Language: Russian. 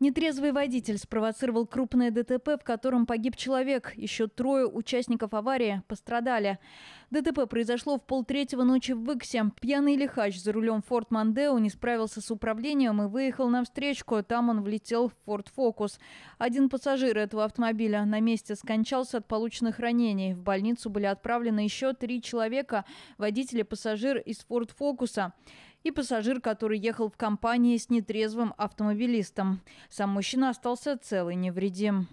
Нетрезвый водитель спровоцировал крупное ДТП, в котором погиб человек. Еще трое участников аварии пострадали. ДТП произошло в полтретьего ночи в Выксе. Пьяный лихач за рулем «Форд Мандео» не справился с управлением и выехал на встречку. Там он влетел в «Форд Фокус». Один пассажир этого автомобиля на месте скончался от полученных ранений. В больницу были отправлены еще три человека – водитель и пассажир из «Форд Фокуса» и пассажир, который ехал в компании с нетрезвым автомобилистом. Сам мужчина остался цел и невредим.